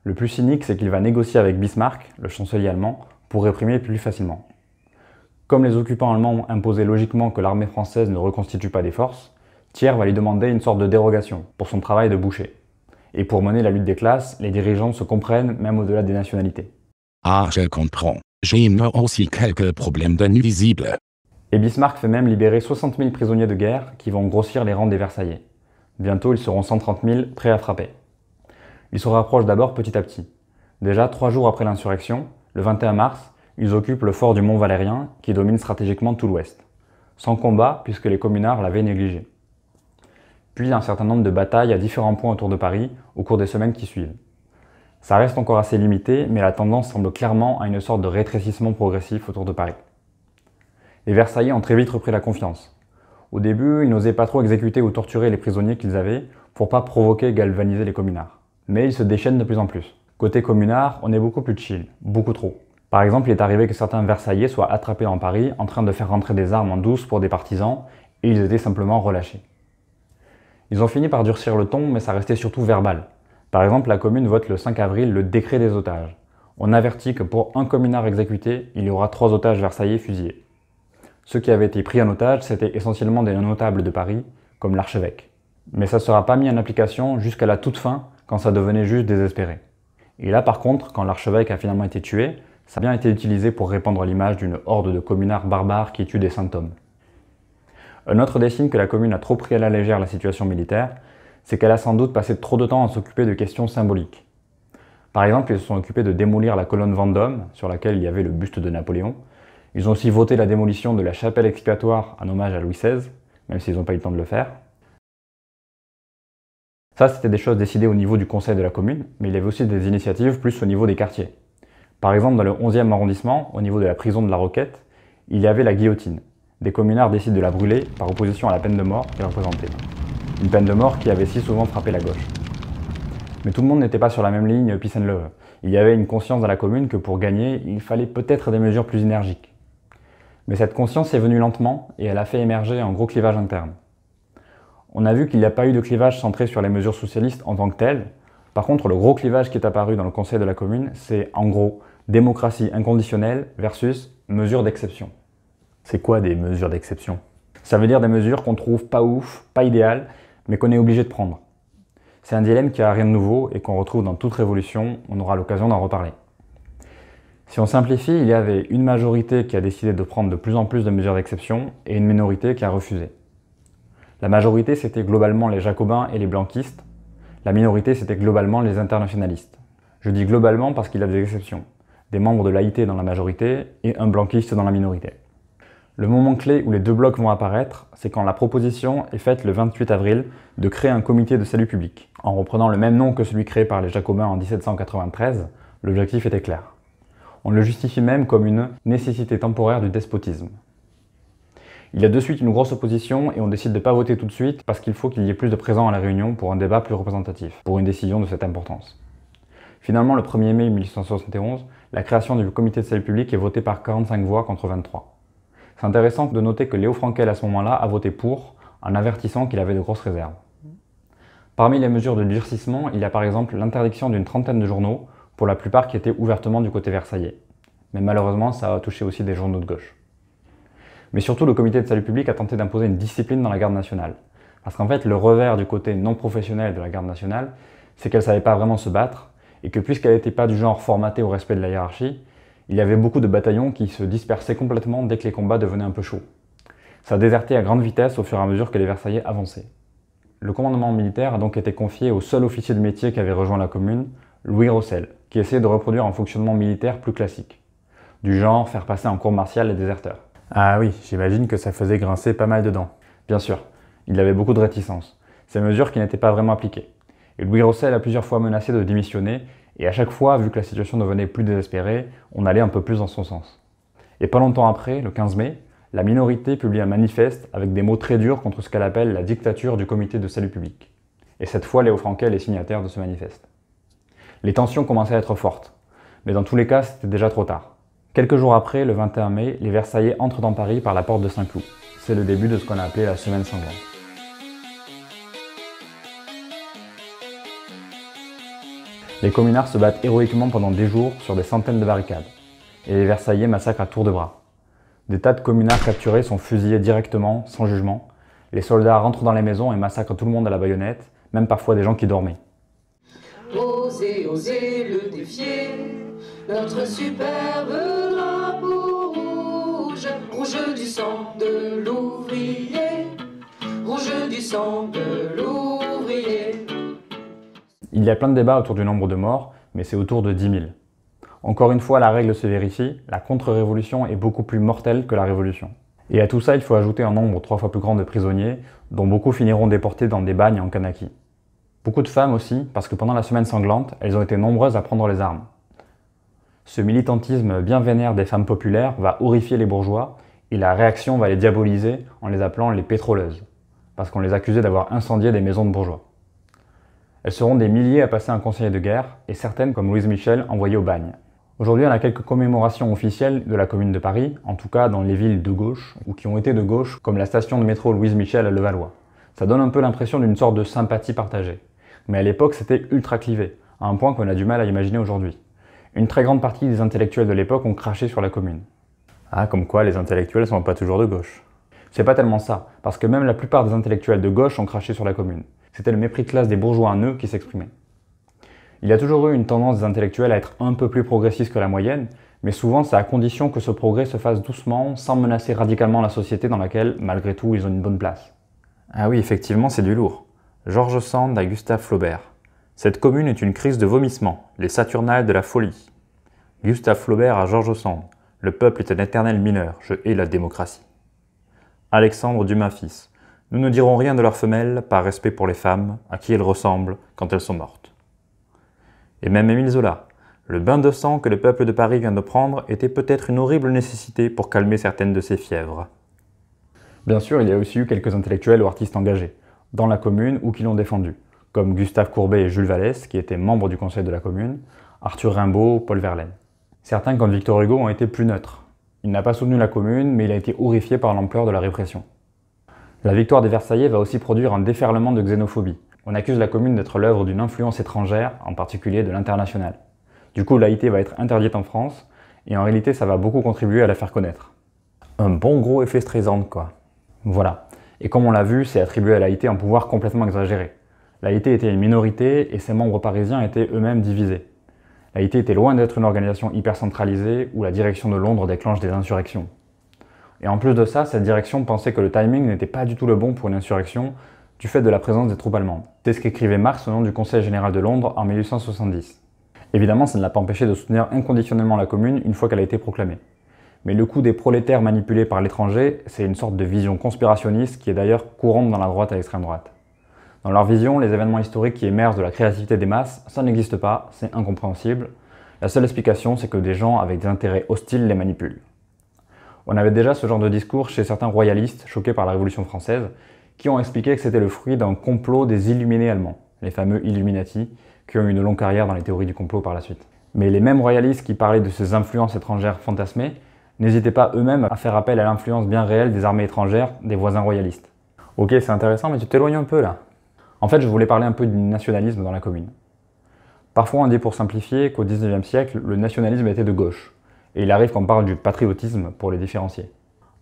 Le plus cynique, c'est qu'il va négocier avec Bismarck, le chancelier allemand, pour réprimer plus facilement. Comme les occupants allemands imposé logiquement que l'armée française ne reconstitue pas des forces, Thiers va lui demander une sorte de dérogation pour son travail de boucher. Et pour mener la lutte des classes, les dirigeants se comprennent même au-delà des nationalités. Ah, je comprends. J'ai aussi quelques problèmes visibles Et Bismarck fait même libérer 60 000 prisonniers de guerre qui vont grossir les rangs des Versaillais. Bientôt, ils seront 130 000 prêts à frapper. Ils se rapprochent d'abord petit à petit. Déjà, trois jours après l'insurrection, le 21 mars, ils occupent le fort du Mont Valérien qui domine stratégiquement tout l'ouest. Sans combat, puisque les communards l'avaient négligé un certain nombre de batailles à différents points autour de Paris au cours des semaines qui suivent. Ça reste encore assez limité, mais la tendance semble clairement à une sorte de rétrécissement progressif autour de Paris. Les Versaillais ont très vite repris la confiance. Au début, ils n'osaient pas trop exécuter ou torturer les prisonniers qu'ils avaient pour pas provoquer et galvaniser les communards. Mais ils se déchaînent de plus en plus. Côté communard, on est beaucoup plus chill, beaucoup trop. Par exemple, il est arrivé que certains Versaillais soient attrapés en Paris en train de faire rentrer des armes en douce pour des partisans et ils étaient simplement relâchés. Ils ont fini par durcir le ton, mais ça restait surtout verbal. Par exemple, la commune vote le 5 avril le décret des otages. On avertit que pour un communard exécuté, il y aura trois otages versaillais fusillés. Ceux qui avaient été pris en otage, c'était essentiellement des notables de Paris, comme l'archevêque. Mais ça ne sera pas mis en application jusqu'à la toute fin, quand ça devenait juste désespéré. Et là par contre, quand l'archevêque a finalement été tué, ça a bien été utilisé pour répandre l'image d'une horde de communards barbares qui tuent des symptômes. Un autre des signes que la commune a trop pris à la légère la situation militaire, c'est qu'elle a sans doute passé trop de temps à s'occuper de questions symboliques. Par exemple, ils se sont occupés de démolir la colonne Vendôme, sur laquelle il y avait le buste de Napoléon. Ils ont aussi voté la démolition de la chapelle expiatoire en hommage à Louis XVI, même s'ils n'ont pas eu le temps de le faire. Ça, c'était des choses décidées au niveau du conseil de la commune, mais il y avait aussi des initiatives plus au niveau des quartiers. Par exemple, dans le 11e arrondissement, au niveau de la prison de la Roquette, il y avait la guillotine des communards décident de la brûler par opposition à la peine de mort et représentée. Une peine de mort qui avait si souvent frappé la gauche. Mais tout le monde n'était pas sur la même ligne peace and love. Il y avait une conscience dans la commune que pour gagner, il fallait peut-être des mesures plus énergiques. Mais cette conscience est venue lentement et elle a fait émerger un gros clivage interne. On a vu qu'il n'y a pas eu de clivage centré sur les mesures socialistes en tant que telles. Par contre, le gros clivage qui est apparu dans le conseil de la commune, c'est en gros démocratie inconditionnelle versus mesures d'exception. C'est quoi des mesures d'exception Ça veut dire des mesures qu'on trouve pas ouf, pas idéales, mais qu'on est obligé de prendre. C'est un dilemme qui a rien de nouveau et qu'on retrouve dans toute révolution, on aura l'occasion d'en reparler. Si on simplifie, il y avait une majorité qui a décidé de prendre de plus en plus de mesures d'exception et une minorité qui a refusé. La majorité, c'était globalement les jacobins et les blanquistes. La minorité, c'était globalement les internationalistes. Je dis globalement parce qu'il y a des exceptions. Des membres de l'AIT dans la majorité et un blanquiste dans la minorité. Le moment clé où les deux blocs vont apparaître, c'est quand la proposition est faite le 28 avril de créer un comité de salut public. En reprenant le même nom que celui créé par les Jacobins en 1793, l'objectif était clair. On le justifie même comme une nécessité temporaire du despotisme. Il y a de suite une grosse opposition et on décide de ne pas voter tout de suite parce qu'il faut qu'il y ait plus de présents à la réunion pour un débat plus représentatif, pour une décision de cette importance. Finalement, le 1er mai 1871, la création du comité de salut public est votée par 45 voix contre 23. C'est intéressant de noter que Léo Frankel à ce moment-là a voté pour, en avertissant qu'il avait de grosses réserves. Parmi les mesures de durcissement, il y a par exemple l'interdiction d'une trentaine de journaux, pour la plupart qui étaient ouvertement du côté versaillais. Mais malheureusement, ça a touché aussi des journaux de gauche. Mais surtout, le comité de salut public a tenté d'imposer une discipline dans la garde nationale. Parce qu'en fait, le revers du côté non professionnel de la garde nationale, c'est qu'elle ne savait pas vraiment se battre, et que puisqu'elle n'était pas du genre formatée au respect de la hiérarchie, il y avait beaucoup de bataillons qui se dispersaient complètement dès que les combats devenaient un peu chauds. Ça désertait à grande vitesse au fur et à mesure que les Versaillais avançaient. Le commandement militaire a donc été confié au seul officier de métier qui avait rejoint la commune, Louis Rossel, qui essayait de reproduire un fonctionnement militaire plus classique. Du genre faire passer en cours martiale les déserteurs. Ah oui, j'imagine que ça faisait grincer pas mal dedans. Bien sûr, il avait beaucoup de réticences. Ces mesures qui n'étaient pas vraiment appliquées. Et Louis Rossel a plusieurs fois menacé de démissionner et à chaque fois, vu que la situation devenait plus désespérée, on allait un peu plus dans son sens. Et pas longtemps après, le 15 mai, la minorité publie un manifeste avec des mots très durs contre ce qu'elle appelle la dictature du comité de salut public. Et cette fois, Léo Franquet est signataire de ce manifeste. Les tensions commençaient à être fortes, mais dans tous les cas, c'était déjà trop tard. Quelques jours après, le 21 mai, les Versaillais entrent dans Paris par la porte de Saint-Cloud. C'est le début de ce qu'on a appelé la semaine sanglante. Les communards se battent héroïquement pendant des jours sur des centaines de barricades, et les Versaillais massacrent à tour de bras. Des tas de communards capturés sont fusillés directement, sans jugement. Les soldats rentrent dans les maisons et massacrent tout le monde à la baïonnette, même parfois des gens qui dormaient. Osez, osez le défier, notre superbe rouge, du sang de l'ouvrier, rouge du sang de l'ouvrier. Il y a plein de débats autour du nombre de morts, mais c'est autour de 10 000. Encore une fois, la règle se vérifie, la contre-révolution est beaucoup plus mortelle que la révolution. Et à tout ça, il faut ajouter un nombre trois fois plus grand de prisonniers, dont beaucoup finiront déportés dans des bagnes en Kanaki. Beaucoup de femmes aussi, parce que pendant la semaine sanglante, elles ont été nombreuses à prendre les armes. Ce militantisme bien vénère des femmes populaires va horrifier les bourgeois, et la réaction va les diaboliser en les appelant les pétroleuses, parce qu'on les accusait d'avoir incendié des maisons de bourgeois. Elles seront des milliers à passer un conseiller de guerre, et certaines, comme Louise Michel, envoyées au bagne. Aujourd'hui, on a quelques commémorations officielles de la Commune de Paris, en tout cas dans les villes de gauche, ou qui ont été de gauche, comme la station de métro Louise Michel à Levallois. Ça donne un peu l'impression d'une sorte de sympathie partagée. Mais à l'époque, c'était ultra clivé, à un point qu'on a du mal à imaginer aujourd'hui. Une très grande partie des intellectuels de l'époque ont craché sur la Commune. Ah, comme quoi les intellectuels sont pas toujours de gauche. C'est pas tellement ça, parce que même la plupart des intellectuels de gauche ont craché sur la Commune. C'était le mépris de classe des bourgeois en eux qui s'exprimait. Il y a toujours eu une tendance des intellectuels à être un peu plus progressistes que la moyenne, mais souvent c'est à condition que ce progrès se fasse doucement, sans menacer radicalement la société dans laquelle, malgré tout, ils ont une bonne place. Ah oui, effectivement, c'est du lourd. Georges Sand à Gustave Flaubert. Cette commune est une crise de vomissement, les Saturnales de la folie. Gustave Flaubert à Georges Sand. Le peuple est un éternel mineur, je hais la démocratie. Alexandre Dumas-Fils. Nous ne dirons rien de leurs femelles par respect pour les femmes à qui elles ressemblent quand elles sont mortes. Et même Émile Zola, le bain de sang que le peuple de Paris vient de prendre était peut-être une horrible nécessité pour calmer certaines de ses fièvres. Bien sûr, il y a aussi eu quelques intellectuels ou artistes engagés, dans la commune ou qui l'ont défendu, comme Gustave Courbet et Jules Vallès, qui étaient membres du conseil de la commune, Arthur Rimbaud, Paul Verlaine. Certains, comme Victor Hugo, ont été plus neutres. Il n'a pas soutenu la commune, mais il a été horrifié par l'ampleur de la répression. La victoire des Versaillais va aussi produire un déferlement de xénophobie. On accuse la commune d'être l'œuvre d'une influence étrangère, en particulier de l'international. Du coup, l'AIT va être interdite en France, et en réalité, ça va beaucoup contribuer à la faire connaître. Un bon gros effet stressant, quoi. Voilà. Et comme on l'a vu, c'est attribué à l'AIT un pouvoir complètement exagéré. L'AIT était une minorité et ses membres parisiens étaient eux-mêmes divisés. L'AIT était loin d'être une organisation hyper centralisée où la direction de Londres déclenche des insurrections. Et en plus de ça, cette direction pensait que le timing n'était pas du tout le bon pour une insurrection du fait de la présence des troupes allemandes. C'est ce qu'écrivait Marx au nom du Conseil général de Londres en 1870. Évidemment, ça ne l'a pas empêché de soutenir inconditionnellement la commune une fois qu'elle a été proclamée. Mais le coup des prolétaires manipulés par l'étranger, c'est une sorte de vision conspirationniste qui est d'ailleurs courante dans la droite à l'extrême droite. Dans leur vision, les événements historiques qui émergent de la créativité des masses, ça n'existe pas, c'est incompréhensible. La seule explication, c'est que des gens avec des intérêts hostiles les manipulent. On avait déjà ce genre de discours chez certains royalistes choqués par la Révolution française, qui ont expliqué que c'était le fruit d'un complot des illuminés allemands, les fameux Illuminati, qui ont eu une longue carrière dans les théories du complot par la suite. Mais les mêmes royalistes qui parlaient de ces influences étrangères fantasmées n'hésitaient pas eux-mêmes à faire appel à l'influence bien réelle des armées étrangères des voisins royalistes. Ok, c'est intéressant, mais tu t'éloignes un peu là. En fait, je voulais parler un peu du nationalisme dans la commune. Parfois, on dit pour simplifier qu'au 19e siècle, le nationalisme était de gauche et il arrive qu'on parle du patriotisme pour les différencier.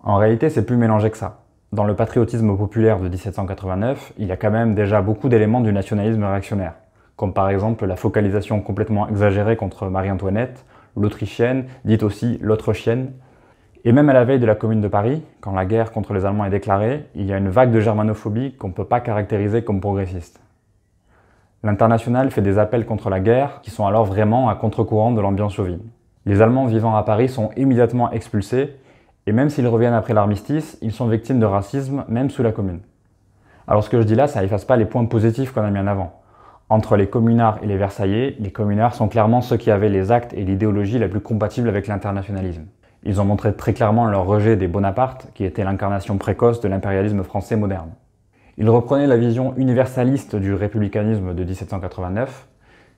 En réalité, c'est plus mélangé que ça. Dans le patriotisme populaire de 1789, il y a quand même déjà beaucoup d'éléments du nationalisme réactionnaire, comme par exemple la focalisation complètement exagérée contre Marie-Antoinette, l'Autrichienne, dite aussi l'autre chienne. Et même à la veille de la Commune de Paris, quand la guerre contre les Allemands est déclarée, il y a une vague de germanophobie qu'on ne peut pas caractériser comme progressiste. L'international fait des appels contre la guerre qui sont alors vraiment à contre-courant de l'ambiance chauvine. Les Allemands vivant à Paris sont immédiatement expulsés, et même s'ils reviennent après l'armistice, ils sont victimes de racisme, même sous la Commune. Alors ce que je dis là, ça efface pas les points positifs qu'on a mis en avant. Entre les communards et les Versaillais, les communards sont clairement ceux qui avaient les actes et l'idéologie la plus compatible avec l'internationalisme. Ils ont montré très clairement leur rejet des Bonaparte, qui était l'incarnation précoce de l'impérialisme français moderne. Ils reprenaient la vision universaliste du républicanisme de 1789,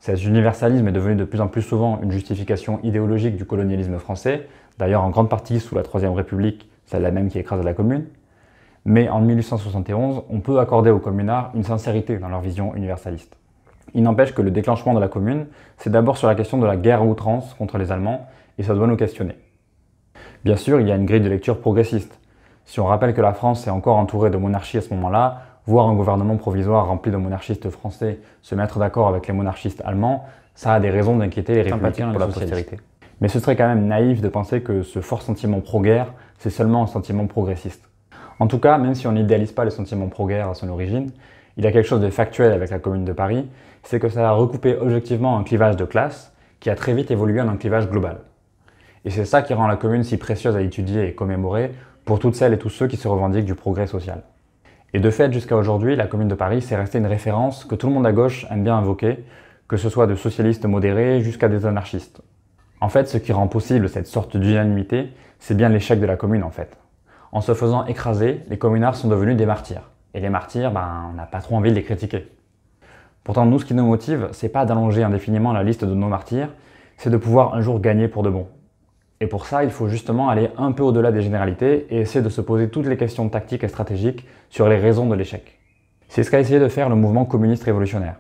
cet universalisme est devenu de plus en plus souvent une justification idéologique du colonialisme français, d'ailleurs en grande partie sous la Troisième République, celle la même qui écrase la Commune. Mais en 1871, on peut accorder aux communards une sincérité dans leur vision universaliste. Il n'empêche que le déclenchement de la Commune, c'est d'abord sur la question de la guerre à outrance contre les Allemands, et ça doit nous questionner. Bien sûr, il y a une grille de lecture progressiste. Si on rappelle que la France est encore entourée de monarchies à ce moment-là, voir un gouvernement provisoire rempli de monarchistes français se mettre d'accord avec les monarchistes allemands, ça a des raisons d'inquiéter les républicains pour la postérité. Mais ce serait quand même naïf de penser que ce fort sentiment pro-guerre, c'est seulement un sentiment progressiste. En tout cas, même si on n'idéalise pas le sentiment pro-guerre à son origine, il y a quelque chose de factuel avec la Commune de Paris, c'est que ça a recoupé objectivement un clivage de classe qui a très vite évolué en un clivage global. Et c'est ça qui rend la Commune si précieuse à étudier et commémorer pour toutes celles et tous ceux qui se revendiquent du progrès social. Et de fait, jusqu'à aujourd'hui, la Commune de Paris, s'est resté une référence que tout le monde à gauche aime bien invoquer, que ce soit de socialistes modérés jusqu'à des anarchistes. En fait, ce qui rend possible cette sorte d'unanimité, c'est bien l'échec de la Commune en fait. En se faisant écraser, les communards sont devenus des martyrs. Et les martyrs, ben, on n'a pas trop envie de les critiquer. Pourtant, nous, ce qui nous motive, c'est pas d'allonger indéfiniment la liste de nos martyrs, c'est de pouvoir un jour gagner pour de bon. Et pour ça, il faut justement aller un peu au-delà des généralités et essayer de se poser toutes les questions tactiques et stratégiques sur les raisons de l'échec. C'est ce qu'a essayé de faire le mouvement communiste révolutionnaire.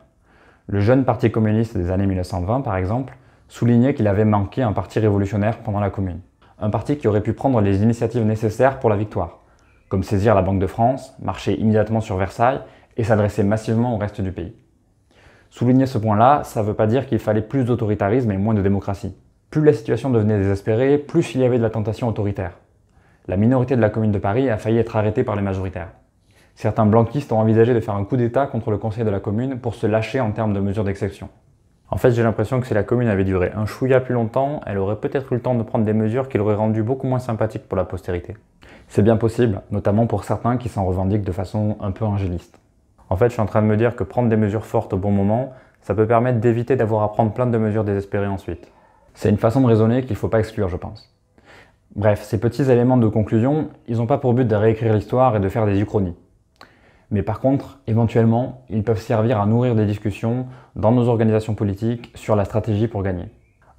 Le jeune parti communiste des années 1920, par exemple, soulignait qu'il avait manqué un parti révolutionnaire pendant la Commune. Un parti qui aurait pu prendre les initiatives nécessaires pour la victoire, comme saisir la Banque de France, marcher immédiatement sur Versailles et s'adresser massivement au reste du pays. Souligner ce point-là, ça ne veut pas dire qu'il fallait plus d'autoritarisme et moins de démocratie. Plus la situation devenait désespérée, plus il y avait de la tentation autoritaire. La minorité de la Commune de Paris a failli être arrêtée par les majoritaires. Certains blanquistes ont envisagé de faire un coup d'État contre le Conseil de la Commune pour se lâcher en termes de mesures d'exception. En fait, j'ai l'impression que si la Commune avait duré un chouïa plus longtemps, elle aurait peut-être eu le temps de prendre des mesures qui l'auraient rendu beaucoup moins sympathique pour la postérité. C'est bien possible, notamment pour certains qui s'en revendiquent de façon un peu angéliste. En fait, je suis en train de me dire que prendre des mesures fortes au bon moment, ça peut permettre d'éviter d'avoir à prendre plein de mesures désespérées ensuite. C'est une façon de raisonner qu'il ne faut pas exclure, je pense. Bref, ces petits éléments de conclusion, ils n'ont pas pour but de réécrire l'histoire et de faire des uchronies. Mais par contre, éventuellement, ils peuvent servir à nourrir des discussions dans nos organisations politiques sur la stratégie pour gagner.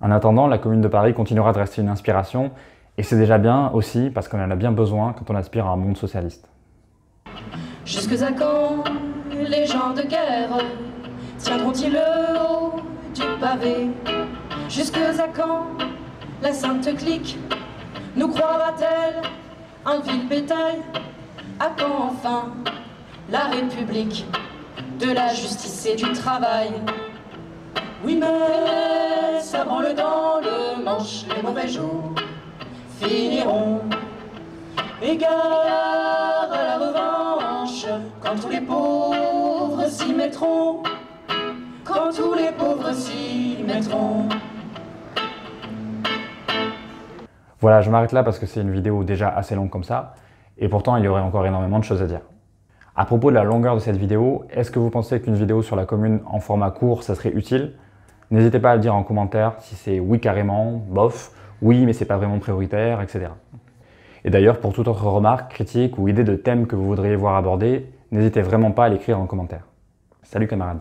En attendant, la Commune de Paris continuera de rester une inspiration, et c'est déjà bien aussi parce qu'on en a bien besoin quand on aspire à un monde socialiste. Jusque à quand les gens de guerre tiendront-ils le haut du pavé Jusque à quand la sainte clique nous croira-t-elle un vil bétail À quand enfin la République de la justice et du travail Oui mais ça le dans le manche les mauvais jours finiront Égard à la revanche quand tous les pauvres s'y mettront quand tous les pauvres s'y mettront voilà, je m'arrête là parce que c'est une vidéo déjà assez longue comme ça, et pourtant il y aurait encore énormément de choses à dire. À propos de la longueur de cette vidéo, est-ce que vous pensez qu'une vidéo sur la commune en format court, ça serait utile N'hésitez pas à le dire en commentaire si c'est oui carrément, bof, oui mais c'est pas vraiment prioritaire, etc. Et d'ailleurs, pour toute autre remarque, critique ou idée de thème que vous voudriez voir abordé, n'hésitez vraiment pas à l'écrire en commentaire. Salut camarades